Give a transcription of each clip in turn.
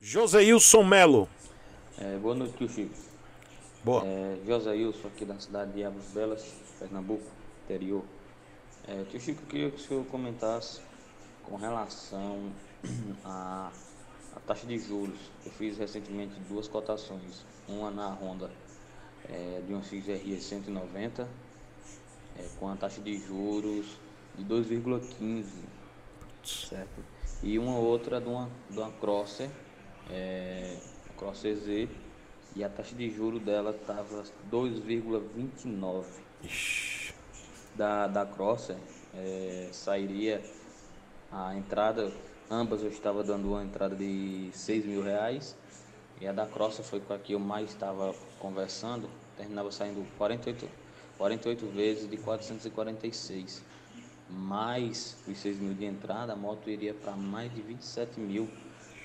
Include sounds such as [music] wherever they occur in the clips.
Joseilson Melo. É, boa noite, tio Chico. Boa. É, Joseilson, aqui da cidade de Abras Belas, Pernambuco, interior. É, tio Chico, eu queria que o senhor comentasse com relação à, [clears throat] taxa de juros. Eu fiz recentemente duas cotações, uma na Honda é, de uma XRE 190, é, com a taxa de juros de 2,15, certo? E uma outra de uma, de uma Crosser é, CrossEZ, e a taxa de juro dela estava 2,29. Da, da Crosser é, é, sairia a entrada, ambas eu estava dando uma entrada de 6 mil reais, e a da Cross foi com a que eu mais estava conversando, terminava saindo 48, 48 vezes de 446. Mais os 6 mil de entrada, a moto iria para mais de 27 mil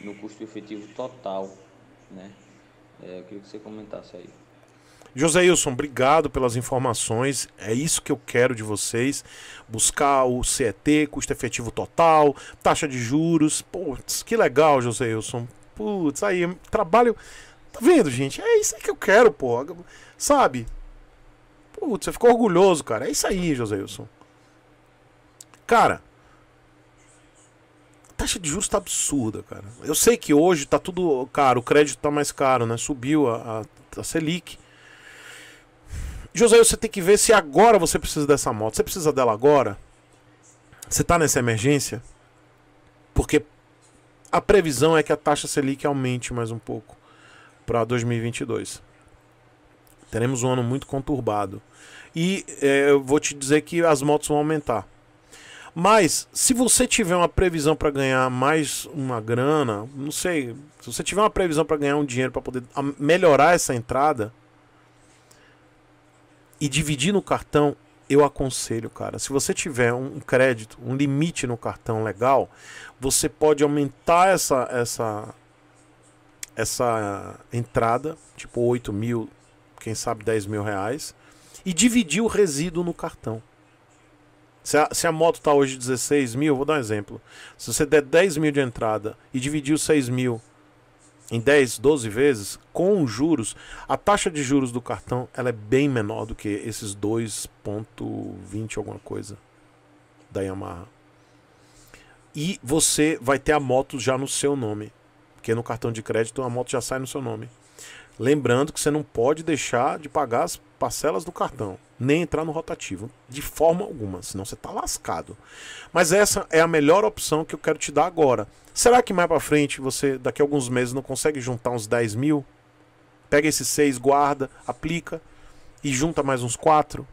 no custo efetivo total. Né? É, eu queria que você comentasse aí. José Wilson, obrigado pelas informações. É isso que eu quero de vocês. Buscar o CET, custo efetivo total, taxa de juros. Putz, que legal, José Wilson. Putz, aí, trabalho. Tá vendo, gente? É isso que eu quero, pô. Sabe? Putz, você ficou orgulhoso, cara. É isso aí, José Wilson. Cara, taxa de juros tá absurda, cara. Eu sei que hoje tá tudo caro, o crédito tá mais caro, né? Subiu a, a, a Selic. José, você tem que ver se agora você precisa dessa moto. Você precisa dela agora? Você tá nessa emergência? Porque a previsão é que a taxa Selic aumente mais um pouco para 2022. Teremos um ano muito conturbado. E é, eu vou te dizer que as motos vão aumentar. Mas se você tiver uma previsão para ganhar mais uma grana, não sei, se você tiver uma previsão para ganhar um dinheiro para poder melhorar essa entrada e dividir no cartão, eu aconselho, cara. Se você tiver um crédito, um limite no cartão legal, você pode aumentar essa essa essa entrada, tipo 8 mil, quem sabe 10 mil reais, e dividir o resíduo no cartão. Se a, se a moto está hoje 16 mil, vou dar um exemplo. Se você der 10 mil de entrada e dividir os 6 mil em 10, 12 vezes, com juros, a taxa de juros do cartão ela é bem menor do que esses 2,20 alguma coisa da Yamaha. E você vai ter a moto já no seu nome. Porque no cartão de crédito a moto já sai no seu nome. Lembrando que você não pode deixar de pagar as parcelas do cartão nem entrar no rotativo de forma alguma, senão você está lascado. Mas essa é a melhor opção que eu quero te dar agora. Será que mais para frente você, daqui a alguns meses, não consegue juntar uns 10 mil? Pega esses 6, guarda, aplica e junta mais uns 4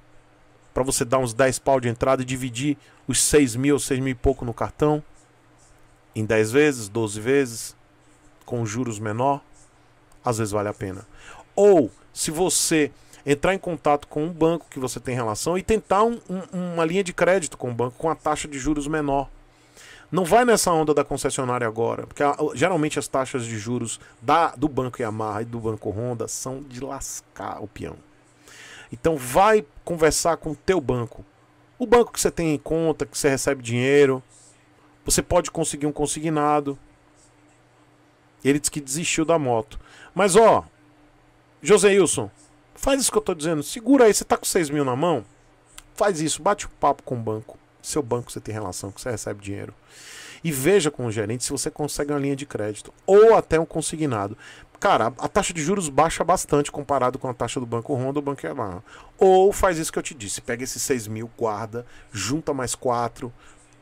para você dar uns 10 pau de entrada e dividir os 6 mil, 6 mil e pouco no cartão em 10 vezes, 12 vezes, com juros menor, às vezes vale a pena. Ou se você entrar em contato com um banco que você tem relação e tentar um, um, uma linha de crédito com o banco com a taxa de juros menor. Não vai nessa onda da concessionária agora, porque a, geralmente as taxas de juros da, do Banco Yamaha e do Banco Honda são de lascar o peão. Então vai conversar com o teu banco. O banco que você tem em conta, que você recebe dinheiro, você pode conseguir um consignado. Ele disse que desistiu da moto. Mas ó, José Wilson, Faz isso que eu tô dizendo. Segura aí, você tá com 6 mil na mão? Faz isso, bate o papo com o banco. Seu banco você tem relação, que você recebe dinheiro. E veja com o gerente se você consegue uma linha de crédito ou até um consignado. Cara, a taxa de juros baixa bastante comparado com a taxa do Banco Honda ou Banco Yamaha. Ou faz isso que eu te disse, pega esses 6 mil, guarda, junta mais 4,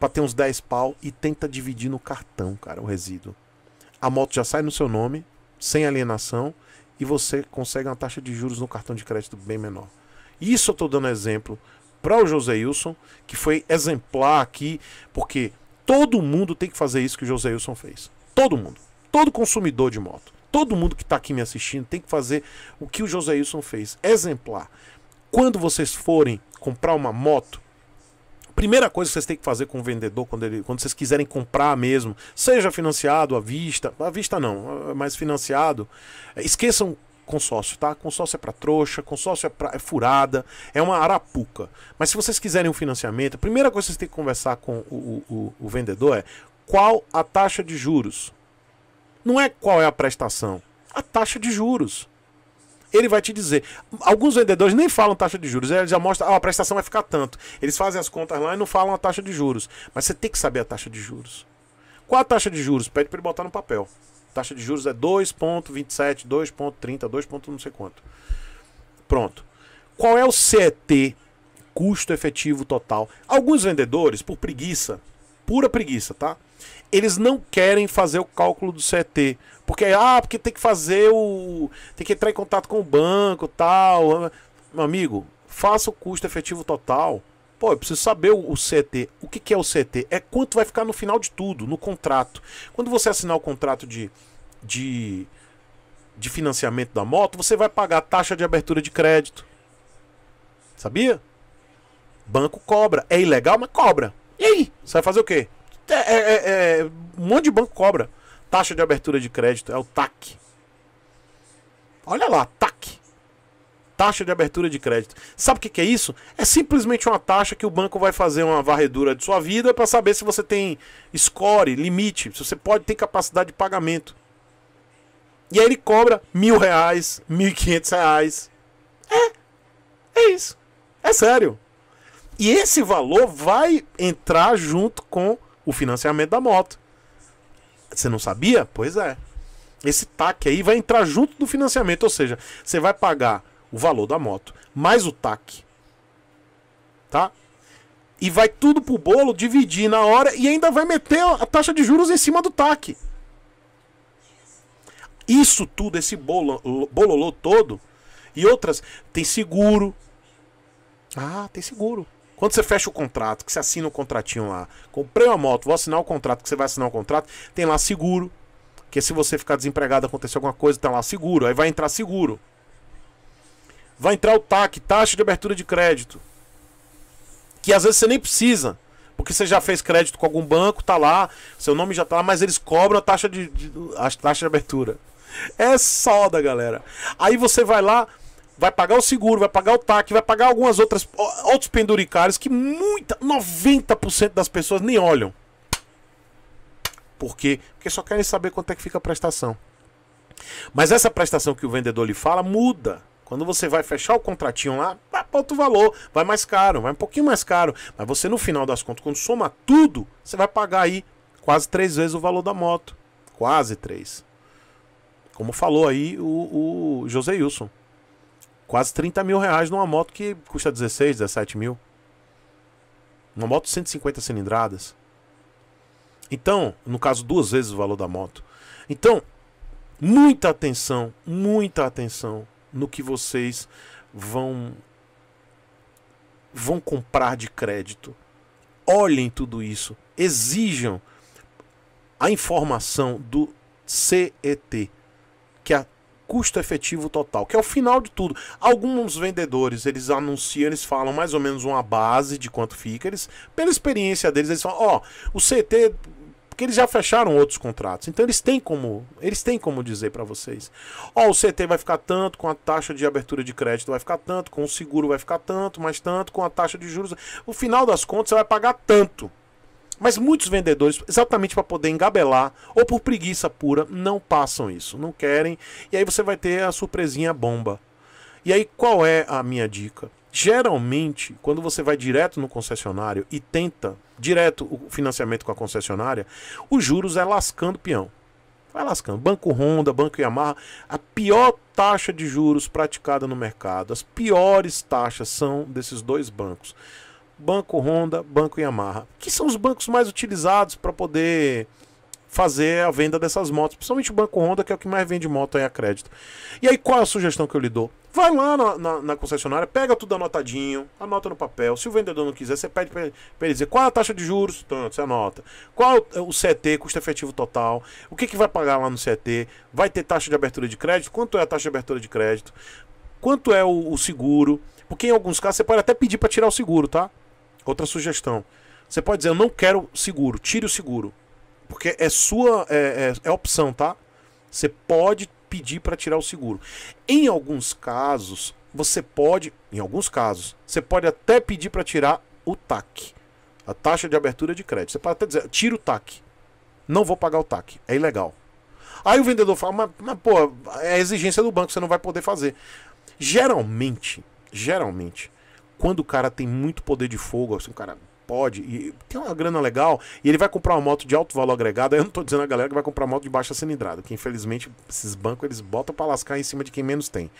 para ter uns 10 pau e tenta dividir no cartão, cara, o resíduo. A moto já sai no seu nome, sem alienação, e você consegue uma taxa de juros no cartão de crédito bem menor. Isso eu estou dando exemplo para o José Wilson, que foi exemplar aqui, porque todo mundo tem que fazer isso que o José Wilson fez. Todo mundo. Todo consumidor de moto. Todo mundo que está aqui me assistindo tem que fazer o que o José Wilson fez. Exemplar. Quando vocês forem comprar uma moto, primeira coisa que vocês têm que fazer com o vendedor quando, ele, quando vocês quiserem comprar mesmo, seja financiado à vista, à vista não, eh, mas financiado, eh, esqueçam consórcio, tá? Consórcio é para trouxa, consórcio é, pra, é furada, é uma arapuca. Mas se vocês quiserem um financiamento, a primeira coisa que vocês têm que conversar com o, o, o vendedor é qual a taxa de juros. Não é qual é a prestação, a taxa de juros ele vai te dizer. Alguns vendedores nem falam taxa de juros, eles já mostram, ah, a prestação vai ficar tanto. Eles fazem as contas lá e não falam a taxa de juros. Mas você tem que saber a taxa de juros. Qual a taxa de juros? Pede para ele botar no papel. A taxa de juros é 2,27, 2,30, 2, não sei quanto. Pronto. Qual é o CET? Custo efetivo total. Alguns vendedores, por preguiça, pura preguiça, tá? Eles não querem fazer o cálculo do CET. Porque, ah, porque tem que fazer o. Tem que entrar em contato com o banco tal. Ah, meu amigo, faça o custo efetivo total. Pô, eu preciso saber o, CT. O que, é o CT? É quanto vai ficar no final de tudo, no contrato. Quando você assinar o contrato de, de, de financiamento da moto, você vai pagar a taxa de abertura de crédito. Sabia? Banco cobra. É ilegal, mas cobra. E aí? Você vai fazer o quê? É, é, é, é, um monte de banco cobra. Taxa de abertura de crédito é o TAC. Olha lá, TAC. Taxa de abertura de crédito. Sabe o que, que é isso? É simplesmente uma taxa que o banco vai fazer uma varredura de sua vida para saber se você tem score, limite, se você pode ter capacidade de pagamento. E aí ele cobra mil reais, mil e quinhentos reais. É, é isso. É sério. E esse valor vai entrar junto com o financiamento da moto. Você não sabia? Pois é. Esse TAC aí vai entrar junto do financiamento, ou seja, você vai pagar o valor da moto mais o TAC. Tá? E vai tudo pro bolo, dividir na hora e ainda vai meter a taxa de juros em cima do TAC. Isso tudo, esse bolo, bololô todo e outras, tem seguro. Ah, tem seguro. Quando você fecha o contrato, que você assina o contratinho lá, comprei uma moto, vou assinar o contrato, que você vai assinar o contrato, tem lá seguro. Que se você ficar desempregado, acontecer alguma coisa, tá lá seguro. Aí vai entrar seguro. Vai entrar o TAC, taxa de abertura de crédito. Que às vezes você nem precisa. Porque você já fez crédito com algum banco, tá lá, seu nome já tá lá, mas eles cobram a taxa de, de a taxa de abertura. É soda, galera. Aí você vai lá, vai pagar o seguro, vai pagar o TAC, vai pagar algumas outras outros penduricários que muita 90% das pessoas nem olham. Por quê? Porque só querem saber quanto é que fica a prestação. Mas essa prestação que o vendedor lhe fala muda. Quando você vai fechar o contratinho lá, vai para outro valor, vai mais caro, vai um pouquinho mais caro. Mas você, no final das contas, quando soma tudo, você vai pagar aí quase três vezes o valor da moto. Quase três. Como falou aí o, o José Wilson quase 30 mil reais numa moto que custa 16, 17 mil. Uma moto de 150 cilindradas. Então, no caso, duas vezes o valor da moto. Então, muita atenção, muita atenção no que vocês vão vão comprar de crédito. Olhem tudo isso, exijam a informação do CET, custo efetivo total, que é o final de tudo. Alguns vendedores, eles anunciam, eles falam mais ou menos uma base de quanto fica, eles, pela experiência deles, eles falam, ó, oh, o CT porque eles já fecharam outros contratos. Então eles têm como, eles têm como dizer para vocês. Ó, oh, o CT vai ficar tanto, com a taxa de abertura de crédito vai ficar tanto, com o seguro vai ficar tanto, mais tanto, com a taxa de juros. O final das contas você vai pagar tanto. Mas muitos vendedores, exatamente para poder engabelar ou por preguiça pura, não passam isso, não querem. E aí você vai ter a surpresinha bomba. E aí qual é a minha dica? Geralmente, quando você vai direto no concessionário e tenta direto o financiamento com a concessionária, os juros é lascando peão. Vai lascando. Banco Honda, Banco Yamaha, a pior taxa de juros praticada no mercado, as piores taxas são desses dois bancos. Banco Honda, Banco Yamaha, que são os bancos mais utilizados para poder fazer a venda dessas motos, principalmente o Banco Honda, que é o que mais vende moto aí a crédito. E aí, qual é a sugestão que eu lhe dou? Vai lá na, na, na, concessionária, pega tudo anotadinho, anota no papel. Se o vendedor não quiser, você pede para ele, dizer qual é a taxa de juros, tanto, você anota. Qual é o CT, custo efetivo total, o que, que vai pagar lá no CT, vai ter taxa de abertura de crédito, quanto é a taxa de abertura de crédito, quanto é o, o seguro, porque em alguns casos você pode até pedir para tirar o seguro, tá? Outra sugestão. Você pode dizer, eu não quero seguro, tire o seguro. Porque é sua, é, é, é opção, tá? Você pode pedir para tirar o seguro. Em alguns casos, você pode, em alguns casos, você pode até pedir para tirar o TAC, a taxa de abertura de crédito. Você pode até dizer, tira o TAC. Não vou pagar o TAC, é ilegal. Aí o vendedor fala, mas, mas pô, é exigência do banco, você não vai poder fazer. Geralmente, geralmente, quando o cara tem muito poder de fogo, assim, o cara pode, e tem uma grana legal, e ele vai comprar uma moto de alto valor agregado, eu não tô dizendo a galera que vai comprar uma moto de baixa cilindrada, que infelizmente esses bancos eles botam para lascar em cima de quem menos tem.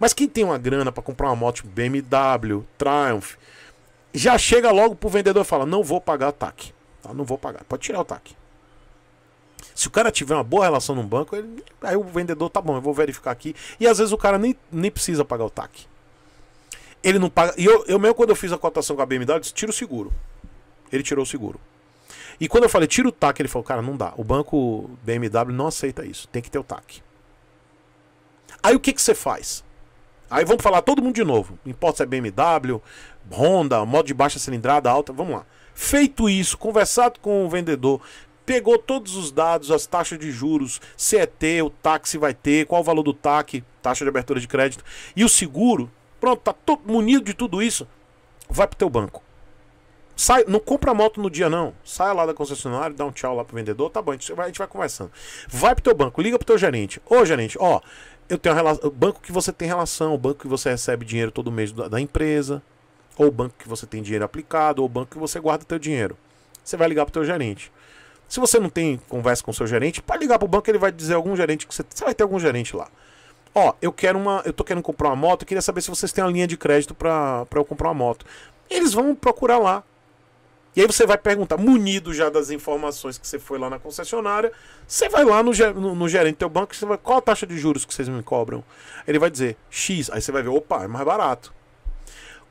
Mas quem tem uma grana para comprar uma moto tipo BMW, Triumph, já chega logo pro vendedor e fala: "Não vou pagar o TAC". Tá? Não vou pagar. Pode tirar o TAC. Se o cara tiver uma boa relação no banco, ele... aí o vendedor, tá bom, eu vou verificar aqui. E às vezes o cara nem, nem precisa pagar o TAC. Ele não paga. E eu, eu mesmo, quando eu fiz a cotação com a BMW, eu disse: tira o seguro. Ele tirou o seguro. E quando eu falei, tira o TAC, ele falou: cara, não dá. O banco BMW não aceita isso. Tem que ter o TAC. Aí o que, que você faz? Aí vamos falar todo mundo de novo. Não importa se é BMW, Honda, modo de baixa cilindrada, alta, vamos lá. Feito isso, conversado com o vendedor, pegou todos os dados, as taxas de juros, CET, é o táxi vai ter, qual o valor do TAC, taxa de abertura de crédito, e o seguro, Pronto, tá todo munido de tudo isso. Vai pro teu banco. Sai, não compra moto no dia não. Sai lá da concessionária, dá um tchau lá pro vendedor, tá bom, a gente vai, a gente vai conversando. Vai pro teu banco, liga pro teu gerente. Ô, gerente, ó, eu tenho relação, banco que você tem relação, o banco que você recebe dinheiro todo mês da, da empresa, ou o banco que você tem dinheiro aplicado, ou o banco que você guarda teu dinheiro. Você vai ligar pro teu gerente. Se você não tem conversa com o seu gerente, pode ligar pro banco, ele vai dizer algum gerente que você, você vai ter algum gerente lá ó, eu quero uma, eu tô querendo comprar uma moto, eu queria saber se vocês têm uma linha de crédito para eu comprar uma moto. Eles vão procurar lá. E aí você vai perguntar, munido já das informações que você foi lá na concessionária, você vai lá no, no, no gerente do teu banco, você vai, qual a taxa de juros que vocês me cobram? Ele vai dizer X, aí você vai ver, opa, é mais barato.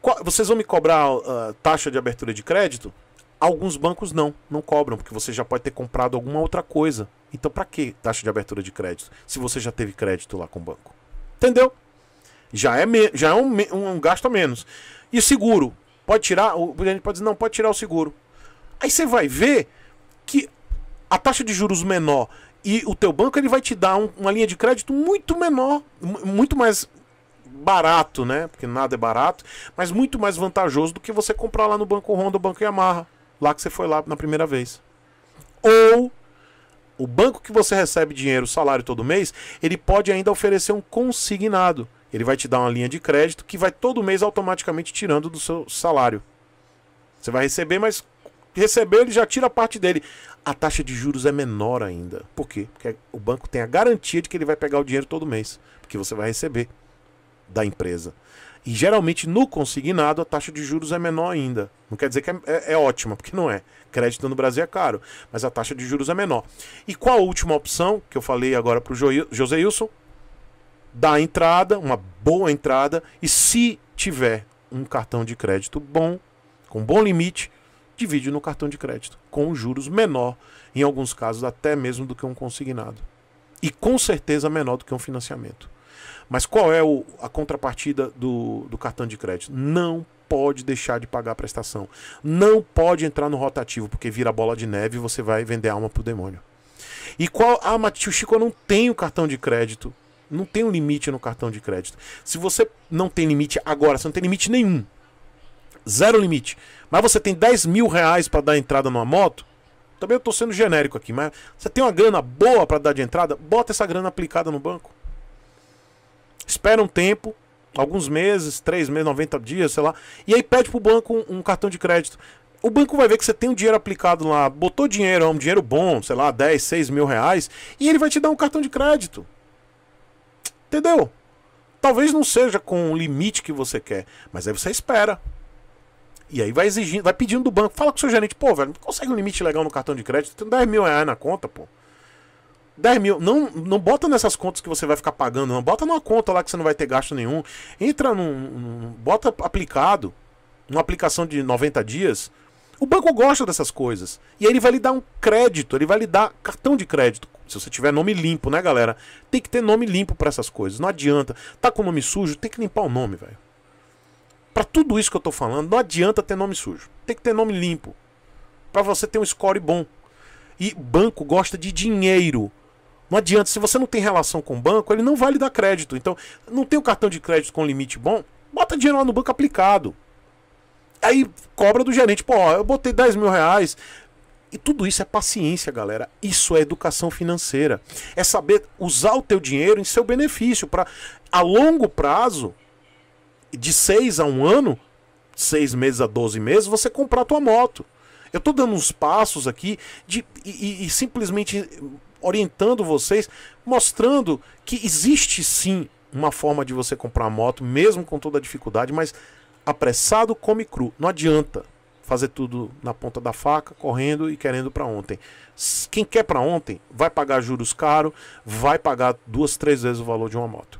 Qual, vocês vão me cobrar uh, taxa de abertura de crédito? Alguns bancos não, não cobram, porque você já pode ter comprado alguma outra coisa. Então, para que taxa de abertura de crédito, se você já teve crédito lá com o banco? Entendeu? Já é, me, já é um, um, um gasto a menos. E seguro? Pode tirar? O cliente pode dizer, não, pode tirar o seguro. Aí você vai ver que a taxa de juros menor e o teu banco ele vai te dar um, uma linha de crédito muito menor, muito mais barato, né? Porque nada é barato, mas muito mais vantajoso do que você comprar lá no banco Honda, banco Yamaha, lá que você foi lá na primeira vez. Ou o banco que você recebe dinheiro, salário todo mês, ele pode ainda oferecer um consignado. Ele vai te dar uma linha de crédito que vai todo mês automaticamente tirando do seu salário. Você vai receber, mas recebeu, ele já tira parte dele. A taxa de juros é menor ainda. Por quê? Porque o banco tem a garantia de que ele vai pegar o dinheiro todo mês, porque você vai receber da empresa. E geralmente no consignado a taxa de juros é menor ainda. Não quer dizer que é, é, é, ótima, porque não é. Crédito no Brasil é caro, mas a taxa de juros é menor. E qual a última opção que eu falei agora para o José Wilson? dá entrada, uma boa entrada, e se tiver um cartão de crédito bom, com bom limite, divide no cartão de crédito, com juros menor, em alguns casos até mesmo do que um consignado. E com certeza menor do que um financiamento. Mas qual é o, a contrapartida do, do cartão de crédito? Não pode deixar de pagar a prestação. Não pode entrar no rotativo, porque vira bola de neve e você vai vender a alma pro demônio. E qual. Ah, mas o Chico, eu não tenho cartão de crédito. Não tem um limite no cartão de crédito. Se você não tem limite agora, você não tem limite nenhum. Zero limite. Mas você tem 10 mil reais para dar entrada numa moto. Também eu tô sendo genérico aqui, mas você tem uma grana boa para dar de entrada, bota essa grana aplicada no banco espera um tempo, alguns meses, três meses, 90 dias, sei lá, e aí pede pro banco um, um cartão de crédito. O banco vai ver que você tem um dinheiro aplicado lá, botou dinheiro, é um dinheiro bom, sei lá, 10, 6 mil reais, e ele vai te dar um cartão de crédito. Entendeu? Talvez não seja com o limite que você quer, mas aí você espera. E aí vai exigindo, vai pedindo do banco, fala com o seu gerente, pô, velho, consegue um limite legal no cartão de crédito, tem 10 mil reais na conta, pô. 10 mil, não, não bota nessas contas que você vai ficar pagando, não. Bota numa conta lá que você não vai ter gasto nenhum. Entra num. num bota aplicado, numa aplicação de 90 dias. O banco gosta dessas coisas. E aí ele vai lhe dar um crédito, ele vai lhe dar cartão de crédito. Se você tiver nome limpo, né, galera? Tem que ter nome limpo para essas coisas. Não adianta. Tá com nome sujo, tem que limpar o nome, velho. Para tudo isso que eu tô falando, não adianta ter nome sujo. Tem que ter nome limpo. Para você ter um score bom. E banco gosta de dinheiro. Não adianta, se você não tem relação com o banco, ele não vai lhe dar crédito. Então, não tem o um cartão de crédito com limite bom, bota dinheiro lá no banco aplicado. Aí cobra do gerente, pô, eu botei 10 mil reais. E tudo isso é paciência, galera. Isso é educação financeira. É saber usar o teu dinheiro em seu benefício. para A longo prazo, de 6 a um ano, 6 meses a 12 meses, você comprar a tua moto. Eu tô dando uns passos aqui de, e, e, e simplesmente orientando vocês, mostrando que existe sim uma forma de você comprar moto, mesmo com toda a dificuldade, mas apressado come cru. Não adianta fazer tudo na ponta da faca, correndo e querendo para ontem. Quem quer para ontem vai pagar juros caros, vai pagar duas, três vezes o valor de uma moto.